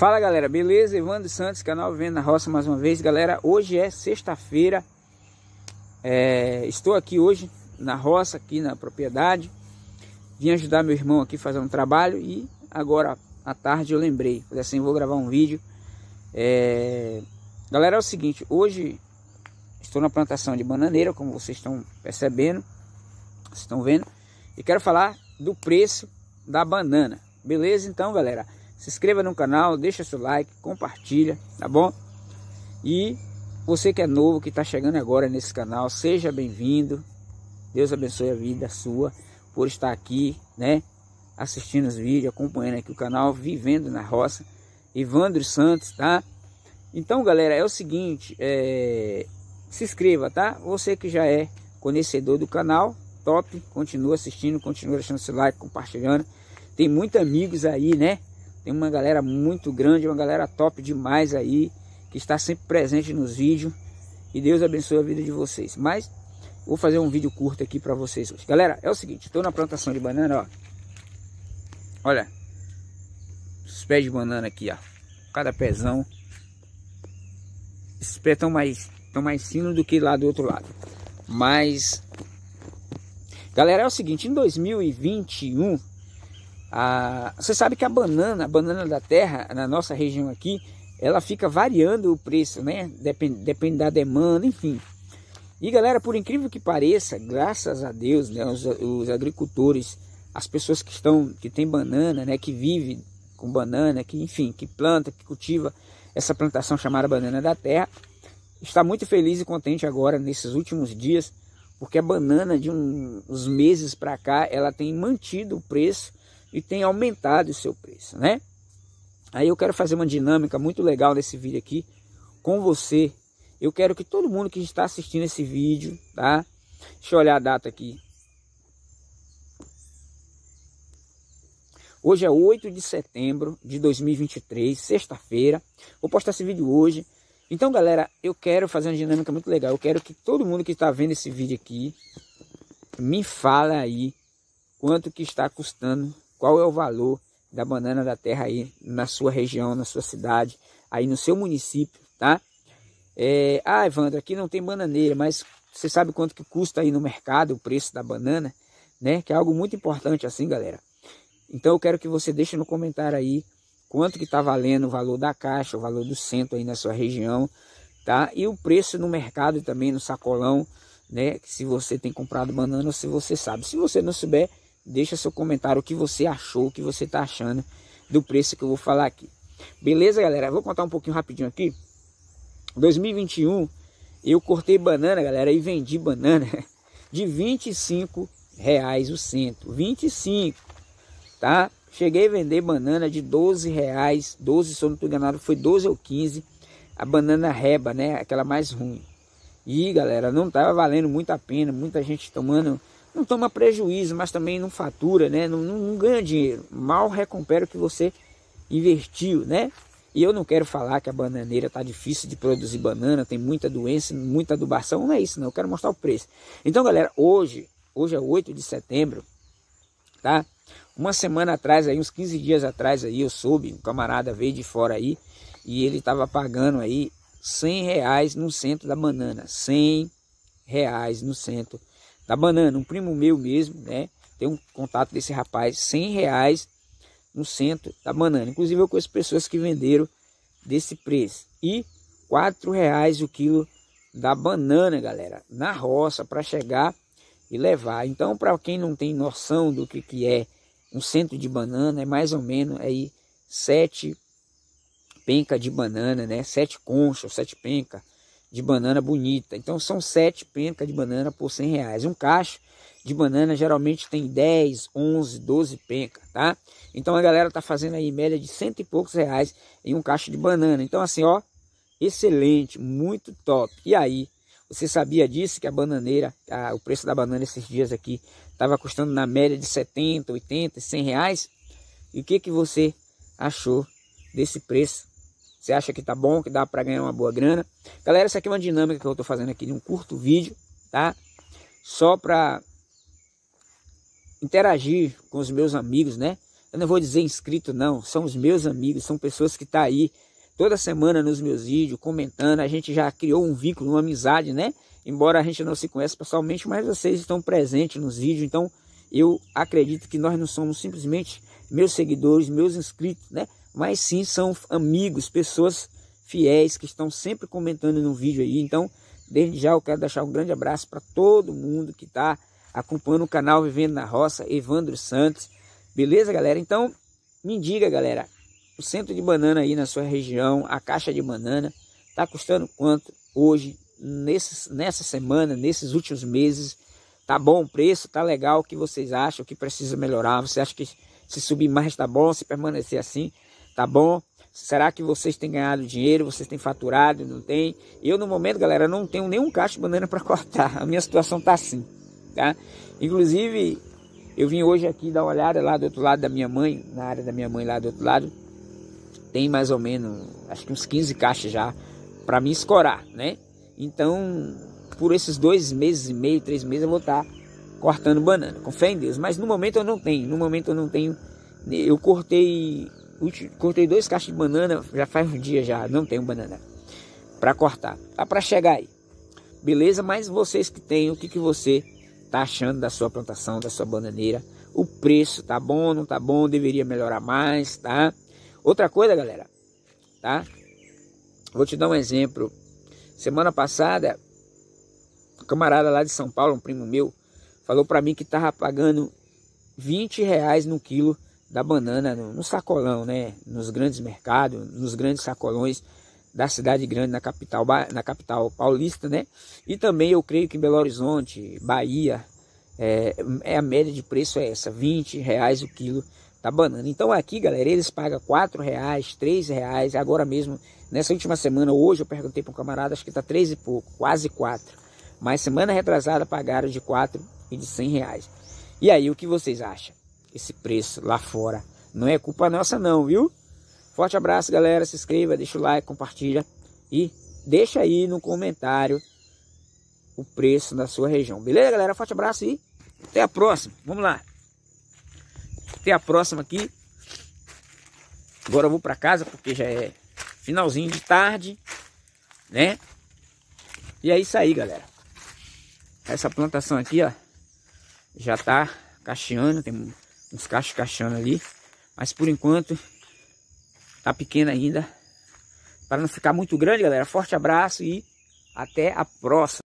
Fala galera, beleza? Evandro Santos, canal Vendo na Roça mais uma vez. Galera, hoje é sexta-feira. É, estou aqui hoje na roça, aqui na propriedade. Vim ajudar meu irmão aqui fazendo um trabalho e agora à tarde eu lembrei. Falei assim, vou gravar um vídeo. É... Galera, é o seguinte, hoje estou na plantação de bananeira, como vocês estão percebendo, estão vendo. E quero falar do preço da banana. Beleza então, galera? se inscreva no canal, deixa seu like, compartilha, tá bom? E você que é novo, que está chegando agora nesse canal, seja bem-vindo. Deus abençoe a vida sua por estar aqui, né? Assistindo os vídeos, acompanhando aqui o canal Vivendo na Roça. Evandro Santos, tá? Então, galera, é o seguinte, é... se inscreva, tá? Você que já é conhecedor do canal, top, continua assistindo, continua deixando seu like, compartilhando. Tem muitos amigos aí, né? Tem uma galera muito grande, uma galera top demais aí, que está sempre presente nos vídeos. E Deus abençoe a vida de vocês. Mas vou fazer um vídeo curto aqui para vocês hoje. Galera, é o seguinte, estou na plantação de banana, ó. Olha, os pés de banana aqui, ó. Cada pezão. Esses pés estão mais, mais finos do que lá do outro lado. Mas, galera, é o seguinte, em 2021 a, você sabe que a banana, a banana da terra, na nossa região aqui, ela fica variando o preço, né? Depende, depende da demanda, enfim. E galera, por incrível que pareça, graças a Deus, né, os, os, agricultores, as pessoas que estão, que tem banana, né, que vive com banana, que enfim, que planta, que cultiva essa plantação chamada banana da terra, está muito feliz e contente agora nesses últimos dias, porque a banana de um, uns meses para cá, ela tem mantido o preço e tem aumentado o seu preço, né? Aí eu quero fazer uma dinâmica muito legal nesse vídeo aqui com você. Eu quero que todo mundo que está assistindo esse vídeo, tá? Deixa eu olhar a data aqui. Hoje é 8 de setembro de 2023, sexta-feira. Vou postar esse vídeo hoje. Então, galera, eu quero fazer uma dinâmica muito legal. Eu quero que todo mundo que está vendo esse vídeo aqui me fale aí quanto que está custando qual é o valor da banana da terra aí na sua região, na sua cidade, aí no seu município, tá? É, ah, Evandro, aqui não tem bananeira, mas você sabe quanto que custa aí no mercado o preço da banana, né? Que é algo muito importante assim, galera. Então eu quero que você deixe no comentário aí quanto que está valendo o valor da caixa, o valor do cento aí na sua região, tá? E o preço no mercado também, no sacolão, né? Se você tem comprado banana, se você sabe. Se você não souber, Deixa seu comentário o que você achou, o que você está achando do preço que eu vou falar aqui. Beleza, galera? vou contar um pouquinho rapidinho aqui. 2021, eu cortei banana, galera, e vendi banana de 25 reais o cento. 25, tá? Cheguei a vender banana de 12 reais, 12, se eu não estou enganado, foi 12 ou 15. A banana reba, né? Aquela mais ruim. E galera, não tava valendo muito a pena, muita gente tomando não toma prejuízo, mas também não fatura, né? Não, não, não, ganha dinheiro, mal recupera o que você investiu, né? E eu não quero falar que a bananeira está difícil de produzir banana, tem muita doença, muita adubação, não é isso não, eu quero mostrar o preço. Então, galera, hoje, hoje é 8 de setembro, tá? Uma semana atrás, aí, uns 15 dias atrás, aí, eu soube, um camarada veio de fora aí, e ele estava pagando aí 100 reais no centro da banana, 100 reais no centro da banana. Um primo meu mesmo, né? Tem um contato desse rapaz, 100 reais no centro da banana. Inclusive eu conheço pessoas que venderam desse preço. E 4 reais o quilo da banana, galera, na roça para chegar e levar. Então, para quem não tem noção do que, que é um centro de banana, é mais ou menos aí sete penca de banana, né? Sete conchas, sete penca, de banana bonita. Então são sete pencas de banana por 100 reais. Um cacho de banana geralmente tem 10, 11, 12 pencas, tá? Então a galera tá fazendo aí média de cento e poucos reais em um cacho de banana. Então assim, ó, excelente, muito top. E aí, você sabia disso que a bananeira, a, o preço da banana esses dias aqui estava custando na média de 70, 80, 100 reais? E o que que você achou desse preço você acha que tá bom, que dá para ganhar uma boa grana. Galera, essa aqui é uma dinâmica que eu estou fazendo aqui de um curto vídeo, tá? Só para interagir com os meus amigos, né? Eu não vou dizer inscrito, não. São os meus amigos, são pessoas que tá aí toda semana nos meus vídeos, comentando. A gente já criou um vínculo, uma amizade, né? Embora a gente não se conheça pessoalmente, mas vocês estão presentes nos vídeos. Então, eu acredito que nós não somos simplesmente meus seguidores, meus inscritos, né? mas sim são amigos, pessoas fiéis que estão sempre comentando no vídeo aí. Então, desde já eu quero deixar um grande abraço para todo mundo que está acompanhando o canal Vivendo na Roça, Evandro Santos. Beleza, galera? Então, me diga, galera, o centro de banana aí na sua região, a caixa de banana, está custando quanto hoje, nesse, nessa semana, nesses últimos meses? Tá bom o preço? Tá legal? O que vocês acham? O que precisa melhorar? Você acha que se subir mais tá bom, se permanecer assim? tá bom? Será que vocês têm ganhado dinheiro? Vocês têm faturado? Não tem? Eu, no momento, galera, não tenho nenhum caixa de banana para cortar. A minha situação tá assim, tá? Inclusive, eu vim hoje aqui dar uma olhada lá do outro lado da minha mãe, na área da minha mãe lá do outro lado. Tem mais ou menos, acho que uns 15 caixas já para me escorar, né? Então, por esses dois meses e meio, três meses, eu vou estar tá cortando banana, com fé em Deus. Mas no momento eu não tenho, no momento eu não tenho. Eu cortei cortei dois cachos de banana, já faz um dia já, não tenho banana para cortar. Tá para chegar aí. Beleza? Mas vocês que têm, o que, que você tá achando da sua plantação, da sua bananeira? O preço tá bom, não tá bom, deveria melhorar mais, tá? Outra coisa, galera, tá? Vou te dar um exemplo. Semana passada, um camarada lá de São Paulo, um primo meu, falou para mim que tava pagando 20 reais no quilo da banana no, no sacolão, né? Nos grandes mercados, nos grandes sacolões da cidade grande, na capital, na capital paulista, né? E também eu creio que em Belo Horizonte, Bahia, é, é, a média de preço é essa, 20 reais o quilo da banana. Então aqui, galera, eles pagam 4 reais, 3 reais, agora mesmo, nessa última semana, hoje eu perguntei para um camarada, acho que tá 3 e pouco, quase 4. Mas semana retrasada pagaram de 4 e de 100 reais. E aí, o que vocês acham? esse preço lá fora. Não é culpa nossa não, viu? Forte abraço, galera. Se inscreva, deixa o like, compartilha e deixa aí no comentário o preço da sua região. Beleza, galera? Forte abraço e até a próxima. Vamos lá. Até a próxima aqui. Agora eu vou para casa porque já é finalzinho de tarde, né? E é isso aí, galera. Essa plantação aqui, ó, já tá cacheando, tem uns cachos cachando ali. Mas por enquanto tá pequena ainda. Para não ficar muito grande, galera. Forte abraço e até a próxima.